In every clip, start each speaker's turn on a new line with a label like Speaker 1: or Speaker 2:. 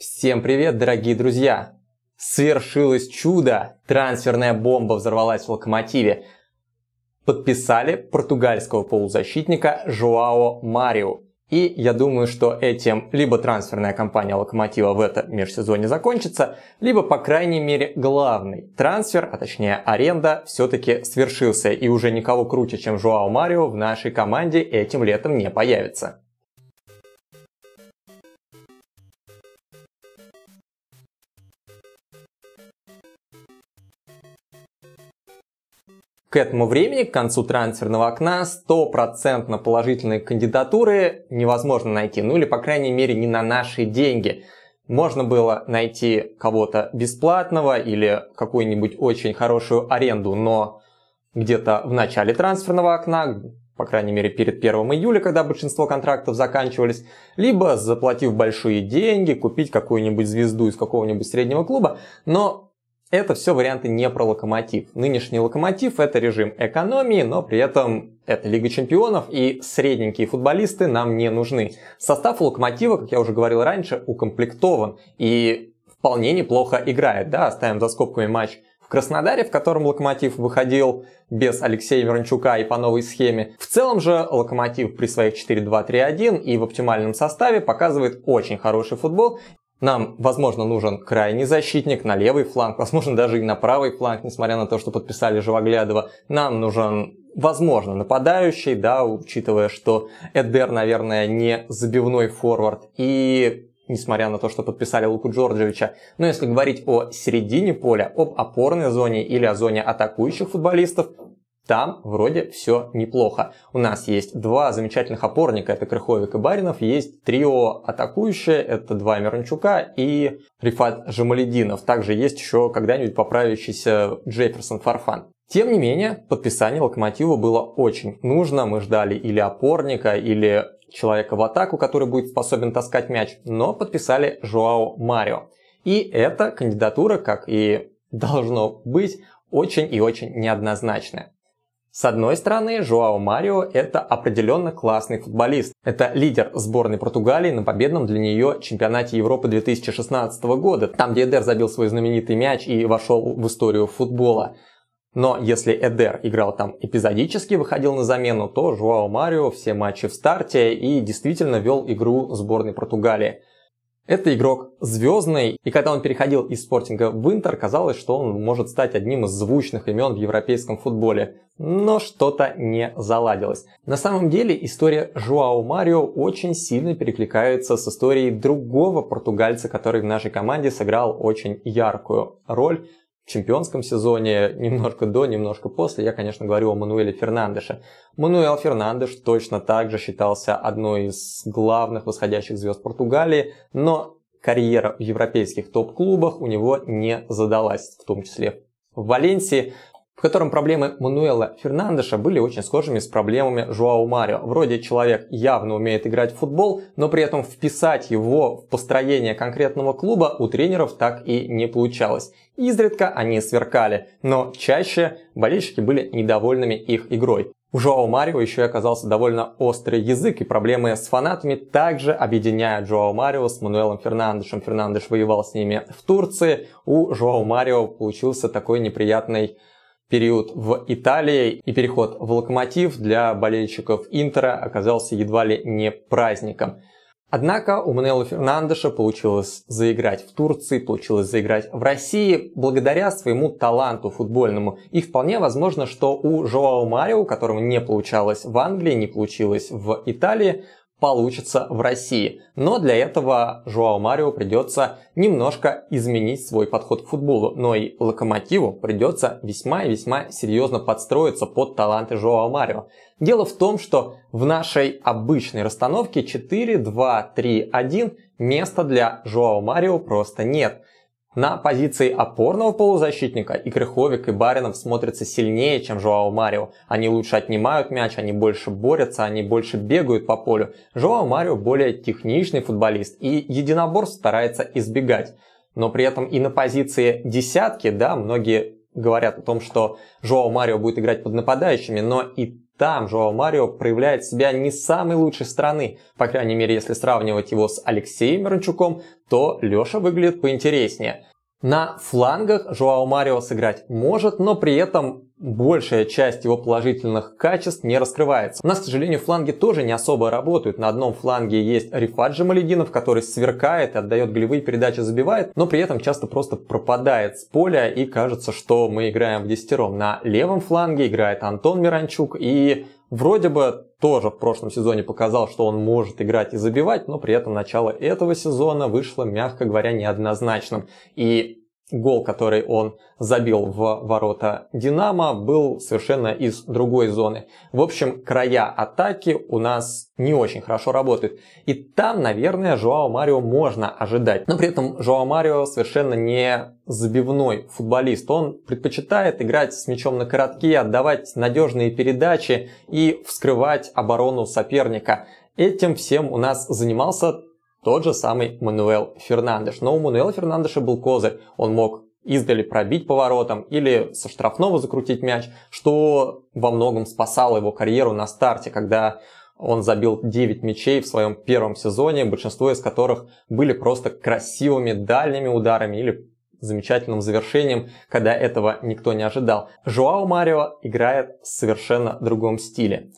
Speaker 1: Всем привет, дорогие друзья! Свершилось чудо! Трансферная бомба взорвалась в локомотиве. Подписали португальского полузащитника Жуао Марио. И я думаю, что этим либо трансферная кампания Локомотива в этом межсезоне закончится, либо, по крайней мере, главный трансфер, а точнее аренда, все-таки свершился. И уже никого круче, чем Жуао Марио в нашей команде этим летом не появится. К этому времени, к концу трансферного окна, стопроцентно положительные кандидатуры невозможно найти, ну или, по крайней мере, не на наши деньги. Можно было найти кого-то бесплатного или какую-нибудь очень хорошую аренду, но где-то в начале трансферного окна, по крайней мере перед 1 июля, когда большинство контрактов заканчивались, либо заплатив большие деньги, купить какую-нибудь звезду из какого-нибудь среднего клуба, но это все варианты не про локомотив. Нынешний локомотив это режим экономии, но при этом это Лига Чемпионов и средненькие футболисты нам не нужны. Состав локомотива, как я уже говорил раньше, укомплектован и вполне неплохо играет. Да, оставим за скобками матч Краснодаре, в котором Локомотив выходил без Алексея Мирончука и по новой схеме. В целом же Локомотив при своих 4-2-3-1 и в оптимальном составе показывает очень хороший футбол нам, возможно, нужен крайний защитник на левый фланг, возможно, даже и на правый фланг, несмотря на то, что подписали Живоглядова. Нам нужен, возможно, нападающий, да, учитывая, что Эдер, наверное, не забивной форвард. И несмотря на то, что подписали Луку Джорджевича. Но если говорить о середине поля, об опорной зоне или о зоне атакующих футболистов, там вроде все неплохо. У нас есть два замечательных опорника, это Крыховик и Баринов. Есть трио атакующее, это два Миранчука и Рифат Жамалединов. Также есть еще когда-нибудь поправившийся Джефферсон Фарфан. Тем не менее, подписание Локомотива было очень нужно. Мы ждали или опорника, или человека в атаку, который будет способен таскать мяч, но подписали Жуао Марио. И эта кандидатура, как и должно быть, очень и очень неоднозначная. С одной стороны, Жоао Марио – это определенно классный футболист. Это лидер сборной Португалии на победном для нее чемпионате Европы 2016 года, там, где Эдер забил свой знаменитый мяч и вошел в историю футбола. Но если Эдер играл там эпизодически, выходил на замену, то Жуао Марио все матчи в старте и действительно вел игру сборной Португалии. Это игрок звездный, и когда он переходил из спортинга в Интер, казалось, что он может стать одним из звучных имен в европейском футболе. Но что-то не заладилось. На самом деле история Жуау Марио очень сильно перекликается с историей другого португальца, который в нашей команде сыграл очень яркую роль чемпионском сезоне, немножко до, немножко после. Я, конечно, говорю о Мануэле Фернандеше. Мануэл Фернандеш точно так же считался одной из главных восходящих звезд Португалии, но карьера в европейских топ-клубах у него не задалась, в том числе в Валенсии в котором проблемы Мануэла Фернандеша были очень схожими с проблемами Жуау Марио. Вроде человек явно умеет играть в футбол, но при этом вписать его в построение конкретного клуба у тренеров так и не получалось. Изредка они сверкали, но чаще болельщики были недовольными их игрой. У Жоао Марио еще и оказался довольно острый язык, и проблемы с фанатами также объединяют Жоао Марио с Мануэлом Фернандешем. Фернандеш воевал с ними в Турции. У Жоао Марио получился такой неприятный период в Италии и переход в Локомотив для болельщиков Интера оказался едва ли не праздником. Однако у Манелла Фернандеша получилось заиграть в Турции, получилось заиграть в России благодаря своему таланту футбольному. И вполне возможно, что у Жоао Марио, у которого не получалось в Англии, не получилось в Италии, получится в России. Но для этого Жуао Марио придется немножко изменить свой подход к футболу. Но и Локомотиву придется весьма и весьма серьезно подстроиться под таланты Жуао Марио. Дело в том, что в нашей обычной расстановке 4-2-3-1 места для Жуао Марио просто нет – на позиции опорного полузащитника и Крыховик, и Баринов смотрятся сильнее, чем Жоао Марио. Они лучше отнимают мяч, они больше борются, они больше бегают по полю. Жоао Марио более техничный футболист и единоборств старается избегать. Но при этом и на позиции десятки, да, многие говорят о том, что Жоао Марио будет играть под нападающими, но и там Жоао Марио проявляет себя не с самой лучшей стороны. По крайней мере, если сравнивать его с Алексеем Мирончуком, то Леша выглядит поинтереснее. На флангах Жоао Марио сыграть может, но при этом большая часть его положительных качеств не раскрывается. У нас, к сожалению, фланги тоже не особо работают. На одном фланге есть Рифаджи Малединов, который сверкает, отдает голевые передачи, забивает, но при этом часто просто пропадает с поля и кажется, что мы играем в десятером. На левом фланге играет Антон Миранчук и вроде бы тоже в прошлом сезоне показал, что он может играть и забивать, но при этом начало этого сезона вышло, мягко говоря, неоднозначным. И гол, который он забил в ворота «Динамо», был совершенно из другой зоны. В общем, края атаки у нас не очень хорошо работают. И там, наверное, Жоао Марио можно ожидать. Но при этом Жоао Марио совершенно не забивной футболист. Он предпочитает играть с мячом на коротке, отдавать надежные передачи и вскрывать оборону соперника. Этим всем у нас занимался тот же самый Мануэл Фернандеш. Но у Мануэла Фернандеша был козырь. Он мог издали пробить поворотом или со штрафного закрутить мяч, что во многом спасало его карьеру на старте, когда он забил 9 мячей в своем первом сезоне, большинство из которых были просто красивыми дальними ударами или замечательным завершением, когда этого никто не ожидал. Жуао Марио играет в совершенно другом стиле.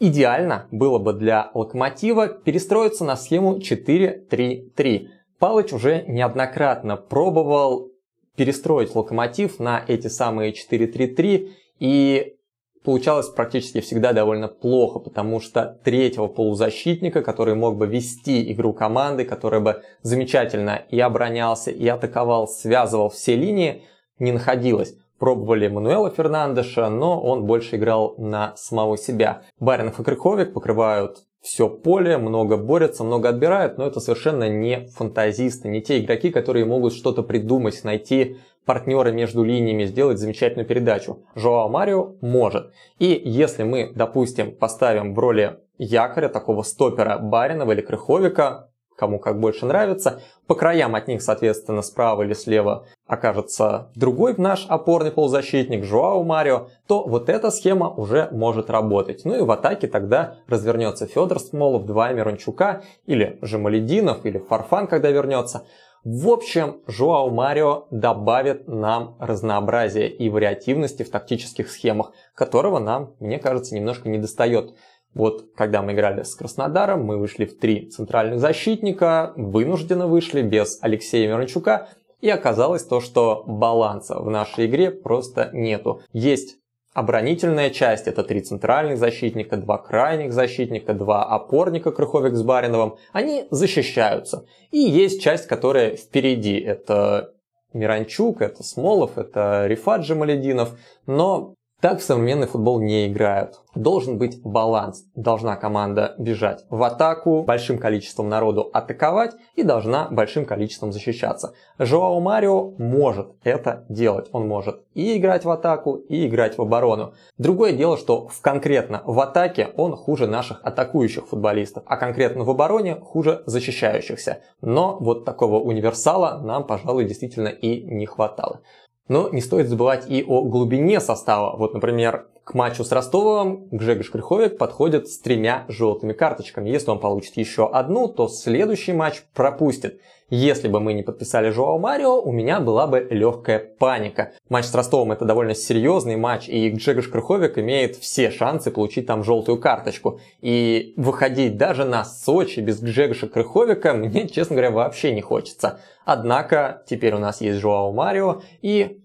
Speaker 1: Идеально было бы для локомотива перестроиться на схему 4-3-3. Палыч уже неоднократно пробовал перестроить локомотив на эти самые 4-3-3 и получалось практически всегда довольно плохо, потому что третьего полузащитника, который мог бы вести игру команды, который бы замечательно и оборонялся, и атаковал, связывал все линии, не находилось пробовали Мануэла Фернандеша, но он больше играл на самого себя. Баринов и Крыховик покрывают все поле, много борются, много отбирают, но это совершенно не фантазисты, не те игроки, которые могут что-то придумать, найти партнера между линиями, сделать замечательную передачу. Жоао Марио может. И если мы, допустим, поставим в роли якоря, такого стопера Баринова или Крыховика, кому как больше нравится. По краям от них, соответственно, справа или слева окажется другой наш опорный полузащитник, Жуау Марио, то вот эта схема уже может работать. Ну и в атаке тогда развернется Федор Смолов, два Мирончука или Жемалединов, или Фарфан, когда вернется. В общем, Жуау Марио добавит нам разнообразия и вариативности в тактических схемах, которого нам, мне кажется, немножко недостает. Вот когда мы играли с Краснодаром, мы вышли в три центральных защитника, вынужденно вышли без Алексея Мирончука, и оказалось то, что баланса в нашей игре просто нету. Есть оборонительная часть, это три центральных защитника, два крайних защитника, два опорника Крыховик с Бариновым, они защищаются. И есть часть, которая впереди, это Миранчук, это Смолов, это Рифат Джамалединов, но так в современный футбол не играют. Должен быть баланс. Должна команда бежать в атаку, большим количеством народу атаковать и должна большим количеством защищаться. Жоао Марио может это делать. Он может и играть в атаку, и играть в оборону. Другое дело, что в конкретно в атаке он хуже наших атакующих футболистов, а конкретно в обороне хуже защищающихся. Но вот такого универсала нам, пожалуй, действительно и не хватало. Но не стоит забывать и о глубине состава. Вот, например, к матчу с Ростовом Гжега Школьховик подходит с тремя желтыми карточками. Если он получит еще одну, то следующий матч пропустит. Если бы мы не подписали Жоао Марио, у меня была бы легкая паника. Матч с Ростовом это довольно серьезный матч, и Джегош Крыховик имеет все шансы получить там желтую карточку. И выходить даже на Сочи без Джегоша Крыховика мне, честно говоря, вообще не хочется. Однако теперь у нас есть Жоао Марио, и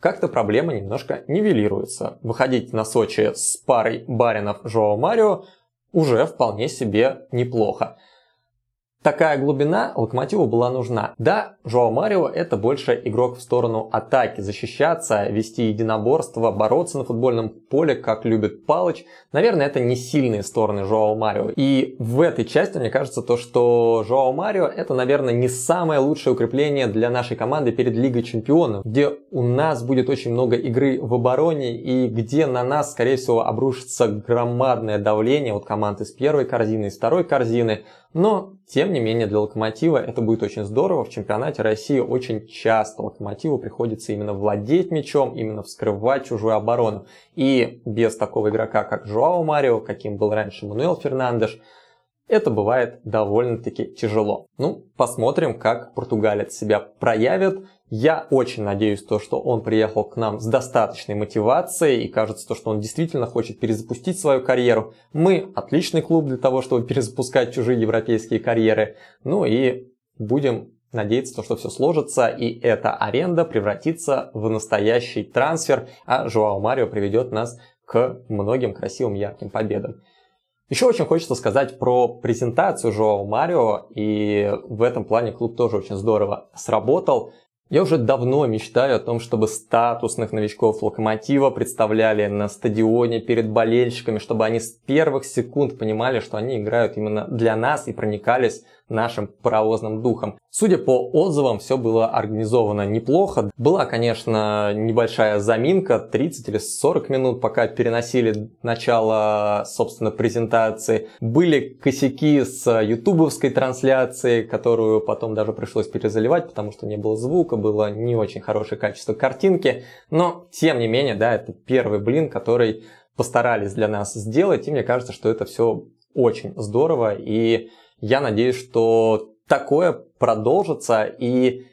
Speaker 1: как-то проблема немножко нивелируется. Выходить на Сочи с парой баринов Жоу Марио уже вполне себе неплохо. Такая глубина Локомотиву была нужна. Да, Жоа Марио это больше игрок в сторону атаки, защищаться, вести единоборство, бороться на футбольном поле, как любит Палыч. Наверное, это не сильные стороны Жоао Марио. И в этой части, мне кажется, то, что Жоао Марио это, наверное, не самое лучшее укрепление для нашей команды перед Лигой Чемпионов, где у нас будет очень много игры в обороне и где на нас, скорее всего, обрушится громадное давление от команд из первой корзины, из второй корзины. Но, тем не менее, для Локомотива это будет очень здорово. В чемпионате России очень часто Локомотиву приходится именно владеть мячом, именно вскрывать чужую оборону. И без такого игрока, как Жуао Марио, каким был раньше Мануэл Фернандеш, это бывает довольно-таки тяжело. Ну, посмотрим, как португалец себя проявит. Я очень надеюсь, то, что он приехал к нам с достаточной мотивацией и кажется, то, что он действительно хочет перезапустить свою карьеру. Мы отличный клуб для того, чтобы перезапускать чужие европейские карьеры. Ну и будем надеяться, то, что все сложится и эта аренда превратится в настоящий трансфер, а Жуао Марио приведет нас к многим красивым ярким победам. Еще очень хочется сказать про презентацию Жоао Марио, и в этом плане клуб тоже очень здорово сработал. Я уже давно мечтаю о том, чтобы статусных новичков Локомотива представляли на стадионе перед болельщиками, чтобы они с первых секунд понимали, что они играют именно для нас и проникались нашим паровозным духом. Судя по отзывам, все было организовано неплохо. Была, конечно, небольшая заминка, 30 или 40 минут, пока переносили начало, собственно, презентации. Были косяки с ютубовской трансляцией, которую потом даже пришлось перезаливать, потому что не было звука, было не очень хорошее качество картинки. Но, тем не менее, да, это первый блин, который постарались для нас сделать, и мне кажется, что это все очень здорово, и я надеюсь, что такое продолжится и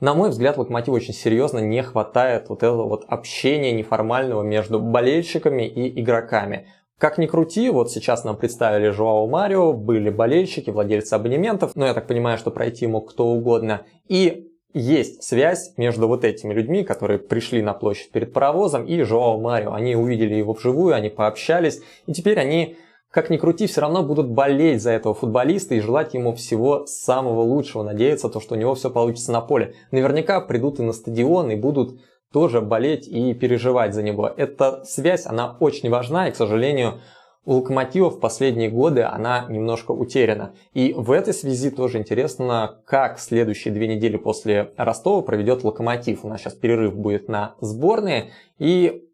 Speaker 1: на мой взгляд, Локомотиву очень серьезно не хватает вот этого вот общения неформального между болельщиками и игроками. Как ни крути, вот сейчас нам представили Жуао Марио, были болельщики, владельцы абонементов, но я так понимаю, что пройти мог кто угодно. И есть связь между вот этими людьми, которые пришли на площадь перед паровозом, и Жоао Марио. Они увидели его вживую, они пообщались, и теперь они как ни крути, все равно будут болеть за этого футболиста и желать ему всего самого лучшего, надеяться, то, что у него все получится на поле. Наверняка придут и на стадион и будут тоже болеть и переживать за него. Эта связь, она очень важна и, к сожалению, у Локомотива в последние годы она немножко утеряна. И в этой связи тоже интересно, как следующие две недели после Ростова проведет Локомотив. У нас сейчас перерыв будет на сборные. И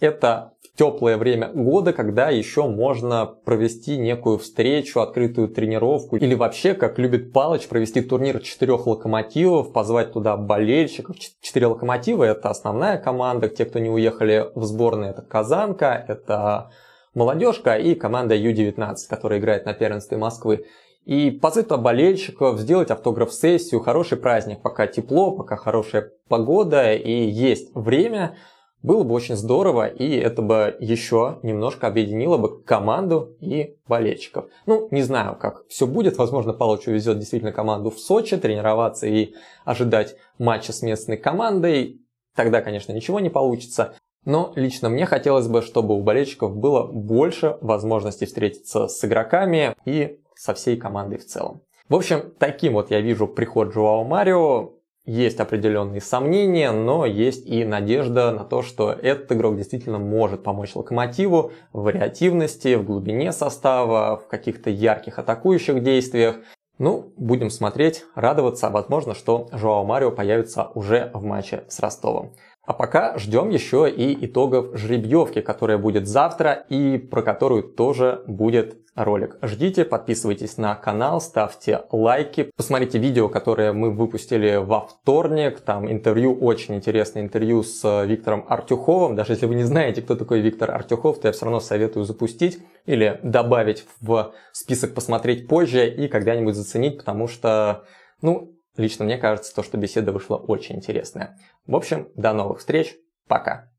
Speaker 1: это в теплое время года, когда еще можно провести некую встречу, открытую тренировку или вообще, как любит Палыч, провести турнир четырех локомотивов, позвать туда болельщиков. Четыре локомотива – это основная команда, те, кто не уехали в сборные, это Казанка, это молодежка и команда Ю-19, которая играет на первенстве Москвы. И позвать туда болельщиков, сделать автограф-сессию, хороший праздник, пока тепло, пока хорошая погода и есть время – было бы очень здорово, и это бы еще немножко объединило бы команду и болельщиков. Ну, не знаю, как все будет. Возможно, Палыч увезет действительно команду в Сочи, тренироваться и ожидать матча с местной командой. Тогда, конечно, ничего не получится. Но лично мне хотелось бы, чтобы у болельщиков было больше возможностей встретиться с игроками и со всей командой в целом. В общем, таким вот я вижу приход Жуао Марио есть определенные сомнения, но есть и надежда на то, что этот игрок действительно может помочь Локомотиву в вариативности, в глубине состава, в каких-то ярких атакующих действиях. Ну, будем смотреть, радоваться, а возможно, что Жоао Марио появится уже в матче с Ростовом. А пока ждем еще и итогов жеребьевки, которая будет завтра и про которую тоже будет ролик ждите, подписывайтесь на канал, ставьте лайки, посмотрите видео, которое мы выпустили во вторник, там интервью, очень интересное интервью с э, Виктором Артюховым, даже если вы не знаете, кто такой Виктор Артюхов, то я все равно советую запустить или добавить в список посмотреть позже и когда-нибудь заценить, потому что, ну, лично мне кажется, то, что беседа вышла очень интересная. В общем, до новых встреч, пока!